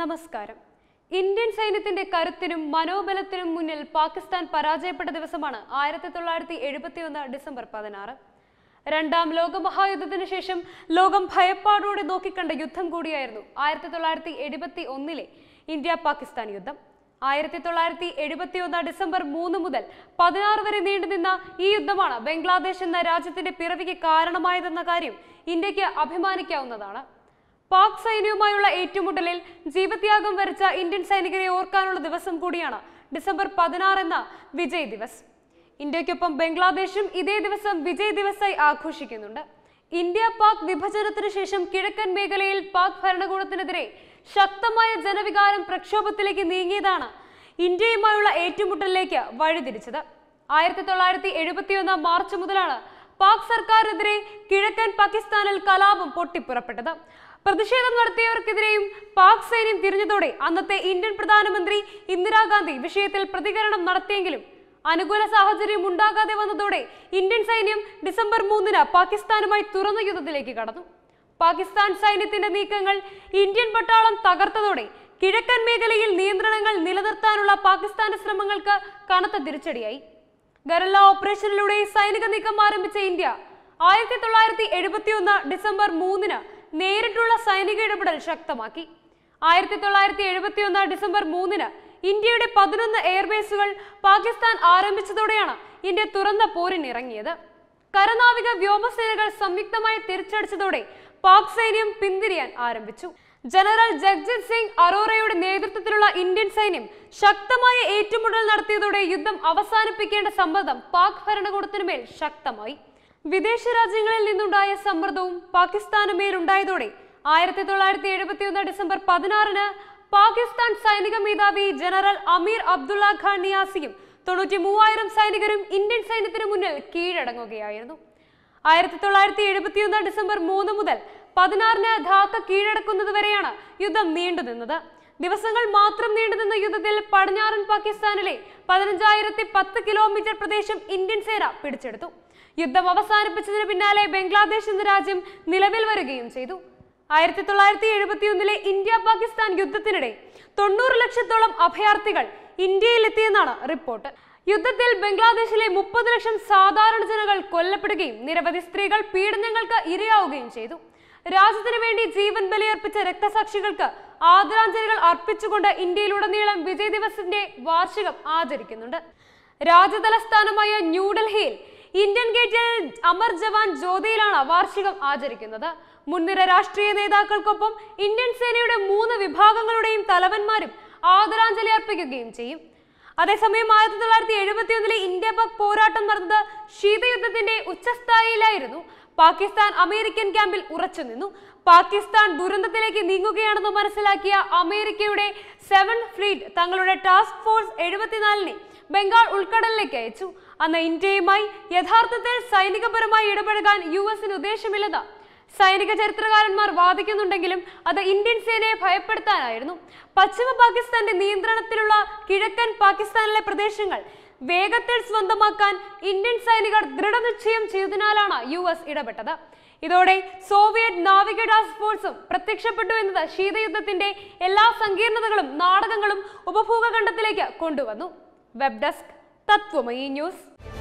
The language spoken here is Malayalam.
നമസ്കാരം ഇന്ത്യൻ സൈന്യത്തിന്റെ കരുത്തിനും മനോബലത്തിനും മുന്നിൽ പാകിസ്ഥാൻ പരാജയപ്പെട്ട ദിവസമാണ് ആയിരത്തി തൊള്ളായിരത്തി ഒന്ന് ഡിസംബർ പതിനാറ് രണ്ടാം ലോകമഹായുദ്ധത്തിന് ശേഷം ലോകം ഭയപ്പാടോടെ നോക്കിക്കണ്ട യുദ്ധം കൂടിയായിരുന്നു ആയിരത്തി തൊള്ളായിരത്തി എഴുപത്തി ഒന്നിലെ ഇന്ത്യ പാകിസ്ഥാൻ യുദ്ധം ആയിരത്തി തൊള്ളായിരത്തി എഴുപത്തി ഒന്ന് ഡിസംബർ മൂന്ന് മുതൽ പതിനാറ് വരെ നീണ്ടുനിന്ന ഈ യുദ്ധമാണ് ബംഗ്ലാദേശ് എന്ന രാജ്യത്തിന്റെ പിറവിക്ക് കാരണമായതെന്ന കാര്യം ഇന്ത്യക്ക് അഭിമാനിക്കാവുന്നതാണ് പാക് സൈന്യവുമായുള്ള ഏറ്റുമുട്ടലിൽ ജീവത്യാഗം വരിച്ച ഇന്ത്യൻ സൈനികരെ ഓർക്കാനുള്ള ദിവസം കൂടിയാണ് ഡിസംബർ പതിനാറ് എന്ന വിജയ് ദിവസ് ഇന്ത്യക്കൊപ്പം ബംഗ്ലാദേശും ഇതേ ദിവസം വിജയ് ദിവസായി ആഘോഷിക്കുന്നുണ്ട് ഇന്ത്യ പാക് വിഭജനത്തിനു ശേഷം കിഴക്കൻ മേഖലയിൽ പാക് ഭരണകൂടത്തിനെതിരെ ശക്തമായ ജനവികാരം പ്രക്ഷോഭത്തിലേക്ക് നീങ്ങിയതാണ് ഇന്ത്യയുമായുള്ള ഏറ്റുമുട്ടലിലേക്ക് വഴിതിരിച്ചത് ആയിരത്തി തൊള്ളായിരത്തി എഴുപത്തിയൊന്നാം മാർച്ച് മുതലാണ് പാക് സർക്കാരിനെതിരെ കിഴക്കൻ പാകിസ്ഥാനിൽ കലാപം പൊട്ടിപ്പുറപ്പെട്ടത് പ്രതിഷേധം നടത്തിയവർക്കെതിരെയും പാക് സൈന്യം തിരിഞ്ഞതോടെ അന്നത്തെ ഇന്ത്യൻ പ്രധാനമന്ത്രി ഇന്ദിരാഗാന്ധി വിഷയത്തിൽ പ്രതികരണം നടത്തിയെങ്കിലും അനുകൂല സാഹചര്യം ഉണ്ടാകാതെ വന്നതോടെ ഇന്ത്യൻ സൈന്യം ഡിസംബർ മൂന്നിന് പാകിസ്ഥാനുമായി തുറന്ന യുദ്ധത്തിലേക്ക് കടന്നു പാകിസ്ഥാൻ സൈന്യത്തിന്റെ നീക്കങ്ങൾ ഇന്ത്യൻ പട്ടാളം തകർത്തതോടെ കിഴക്കൻ മേഖലയിൽ നിയന്ത്രണങ്ങൾ നിലനിർത്താനുള്ള പാകിസ്ഥാന്റെ ശ്രമങ്ങൾക്ക് കനത്ത തിരിച്ചടിയായി ഗറല്ല ഓപ്പറേഷനിലൂടെ സൈനിക നീക്കം ആരംഭിച്ച ഇന്ത്യ ആയിരത്തി തൊള്ളായിരത്തി എഴുപത്തിയൊന്ന് ഡിസംബർ മൂന്നിന് നേരിട്ടുള്ള സൈനിക ഇടപെടൽ ശക്തമാക്കി ആയിരത്തി തൊള്ളായിരത്തി എഴുപത്തി ഒന്ന് ഡിസംബർ മൂന്നിന് ഇന്ത്യയുടെ പതിനൊന്ന് എയർബേസുകൾ പാകിസ്ഥാൻ ആരംഭിച്ചതോടെയാണ് ഇന്ത്യ തുറന്ന പോരിനിറങ്ങിയത് കരനാവിക വ്യോമസേനകൾ സംയുക്തമായി തിരിച്ചടിച്ചതോടെ പാക് സൈന്യം പിന്തിരിയാൻ ആരംഭിച്ചു ജനറൽ ജഗ്ജിത് സിംഗ് അറോറയുടെ നേതൃത്വത്തിലുള്ള ഇന്ത്യൻ സൈന്യം ശക്തമായ ഏറ്റുമുട്ടൽ നടത്തിയതോടെ യുദ്ധം അവസാനിപ്പിക്കേണ്ട സമ്മർദ്ദം പാക് ഭരണകൂടത്തിനുമേൽ ശക്തമായി വിദേശ രാജ്യങ്ങളിൽ നിന്നുണ്ടായ സമ്മർദ്ദവും പാകിസ്ഥാന് മേലുണ്ടായതോടെ ആയിരത്തി തൊള്ളായിരത്തി എഴുപത്തി ഒന്ന് ഡിസംബർ പതിനാറിന് പാകിസ്ഥാൻ സൈനിക മേധാവി ജനറൽ അമീർ അബ്ദുള്ള ഖാൻ നിയാസിയും തൊണ്ണൂറ്റി മൂവായിരം സൈനികരും ഇന്ത്യൻ സൈന്യത്തിന് മുന്നിൽ കീഴടങ്ങുകയായിരുന്നു ആയിരത്തി തൊള്ളായിരത്തി എഴുപത്തിയൊന്ന് ഡിസംബർ മൂന്ന് മുതൽ പതിനാറിന് ധാക്ക കീഴടക്കുന്നതുവരെയാണ് യുദ്ധം നിന്നത് ദിവസങ്ങൾ മാത്രം നീണ്ടുനിന്ന യുദ്ധത്തിൽ പടിഞ്ഞാറൻ പാകിസ്ഥാനിലെ പതിനഞ്ചായിരത്തി പത്ത് കിലോമീറ്റർ പ്രദേശം ഇന്ത്യൻ സേന പിടിച്ചെടുത്തു യുദ്ധം അവസാനിപ്പിച്ചതിന് പിന്നാലെ ബംഗ്ലാദേശ് എന്ന രാജ്യം നിലവിൽ വരികയും ചെയ്തു ആയിരത്തി തൊള്ളായിരത്തി എഴുപത്തിയൊന്നിലെ ഇന്ത്യ പാകിസ്ഥാൻ യുദ്ധത്തിനിടെ തൊണ്ണൂറ് ലക്ഷത്തോളം അഭയാർത്ഥികൾ എത്തിയെന്നാണ് റിപ്പോർട്ട് യുദ്ധത്തിൽ ബംഗ്ലാദേശിലെ മുപ്പത് ലക്ഷം സാധാരണ ജനങ്ങൾ കൊല്ലപ്പെടുകയും നിരവധി സ്ത്രീകൾ പീഡനങ്ങൾക്ക് ഇരയാവുകയും ചെയ്തു രാജ്യത്തിന് വേണ്ടി ജീവൻ ബലിയർപ്പിച്ച രക്തസാക്ഷികൾക്ക് ആദരാഞ്ജലികൾ അർപ്പിച്ചുകൊണ്ട് ഇന്ത്യയിലുടനീളം വിജയ് ദിവസിന്റെ വാർഷികം ആചരിക്കുന്നുണ്ട് രാജ്യതലസ്ഥാനമായ ന്യൂഡൽഹിയിൽ ഇന്ത്യൻ ഗേറ്റിൽ അമർ ജവാൻ ജ്യോതിയിലാണ് വാർഷികം ആചരിക്കുന്നത് മുൻനിര രാഷ്ട്രീയ നേതാക്കൾക്കൊപ്പം ഇന്ത്യൻ സേനയുടെ മൂന്ന് വിഭാഗങ്ങളുടെയും തലവന്മാരും ആദരാഞ്ജലി അർപ്പിക്കുകയും ചെയ്യും അതേസമയം ആയിരത്തി തൊള്ളായിരത്തി എഴുപത്തിയൊന്നിലെ ഇന്ത്യ പാക് പോരാട്ടം നടന്നത് ശീതയുദ്ധത്തിന്റെ ഉച്ചസ്ഥായിലായിരുന്നു പാകിസ്ഥാൻ അമേരിക്കൻ ക്യാമ്പിൽ ഉറച്ചു നിന്നു പാകിസ്ഥാൻ ദുരന്തത്തിലേക്ക് നീങ്ങുകയാണെന്ന് മനസ്സിലാക്കിയ അമേരിക്കയുടെ സെവൻ ഫ്ലീറ്റ് തങ്ങളുടെ ടാസ്ക് ഫോഴ്സ് എഴുപത്തിനാലിനെ ബംഗാൾ ഉൾക്കടലിലേക്ക് അയച്ചു അന്ന് ഇന്ത്യയുമായി യഥാർത്ഥത്തിൽ സൈനികപരമായി ഇടപഴകാൻ യു എസിന് ഉദ്ദേശമില്ലെന്ന് സൈനിക ചരിത്രകാരന്മാർ വാദിക്കുന്നുണ്ടെങ്കിലും അത് ഇന്ത്യൻ സേനയെ ഭയപ്പെടുത്താനായിരുന്നു പശ്ചിമ പാകിസ്ഥാന്റെ നിയന്ത്രണത്തിലുള്ള കിഴക്കൻ പാകിസ്ഥാനിലെ പ്രദേശങ്ങൾ വേഗത്തിൽ സ്വന്തമാക്കാൻ ഇന്ത്യൻ സൈനികർ ദൃഢനിശ്ചയം ചെയ്തതിനാലാണ് യു എസ് ഇടപെട്ടത് ഇതോടെ സോവിയറ്റ് നാവിക ടാസ്ക് ഫോഴ്സും പ്രത്യക്ഷപ്പെട്ടു എന്നത് ശീതയുദ്ധത്തിന്റെ എല്ലാ സങ്കീർണതകളും നാടകങ്ങളും ഉപഭോഗഖണ്ഡത്തിലേക്ക് കൊണ്ടുവന്നു വെബ് ഡെസ്ക് തത്വമയി ന്യൂസ്